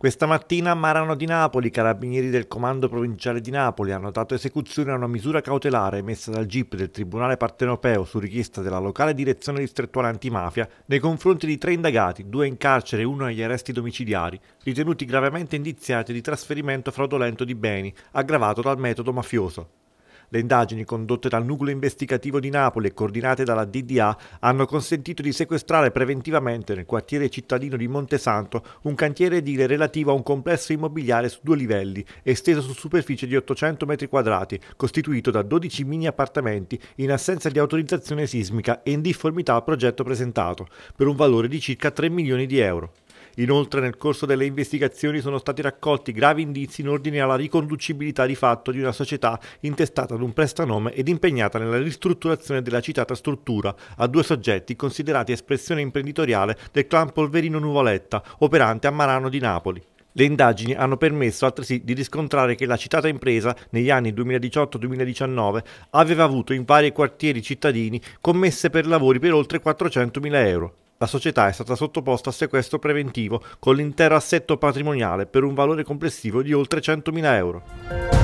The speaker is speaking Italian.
Questa mattina a Marano di Napoli i carabinieri del Comando Provinciale di Napoli hanno dato esecuzione a una misura cautelare emessa dal GIP del Tribunale Partenopeo su richiesta della locale direzione distrettuale antimafia nei confronti di tre indagati, due in carcere e uno negli arresti domiciliari, ritenuti gravemente indiziati di trasferimento fraudolento di beni, aggravato dal metodo mafioso. Le indagini condotte dal nucleo investigativo di Napoli e coordinate dalla DDA hanno consentito di sequestrare preventivamente nel quartiere cittadino di Montesanto un cantiere edile relativo a un complesso immobiliare su due livelli, esteso su superficie di 800 m quadrati, costituito da 12 mini appartamenti in assenza di autorizzazione sismica e in difformità al progetto presentato, per un valore di circa 3 milioni di euro. Inoltre nel corso delle investigazioni sono stati raccolti gravi indizi in ordine alla riconducibilità di fatto di una società intestata ad un prestanome ed impegnata nella ristrutturazione della citata struttura a due soggetti considerati espressione imprenditoriale del clan Polverino Nuvoletta, operante a Marano di Napoli. Le indagini hanno permesso altresì di riscontrare che la citata impresa, negli anni 2018-2019, aveva avuto in vari quartieri cittadini commesse per lavori per oltre 400.000 euro. La società è stata sottoposta a sequestro preventivo con l'intero assetto patrimoniale per un valore complessivo di oltre 100.000 euro.